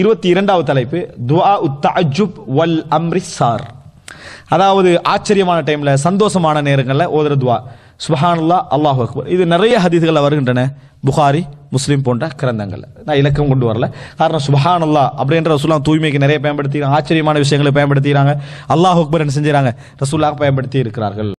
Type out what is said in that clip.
இருபத்தி இரண்டாவது தலைப்பு துவா உத்தாஜுப் வல் அம்ரிசார் அதாவது ஆச்சரியமான டைமில் சந்தோஷமான நேரங்களில் ஓதுற துவா சுபஹானுல்லா அல்லாஹ் அக்பர் இது நிறைய ஹதீதுகளில் வருகின்றன புகாரி முஸ்லீம் போன்ற கிரந்தங்கள் நான் இலக்கம் கொண்டு வரல காரணம் சுபஹானல்லா அப்படின்ற ரசூலாம் தூய்மைக்கு நிறைய பயன்படுத்தி ஆச்சரியமான விஷயங்களை பயன்படுத்திக்கிறாங்க அல்லாஹ் அக்பர் என்ன செஞ்சுறாங்க ரசூலாக பயன்படுத்தி இருக்கிறார்கள்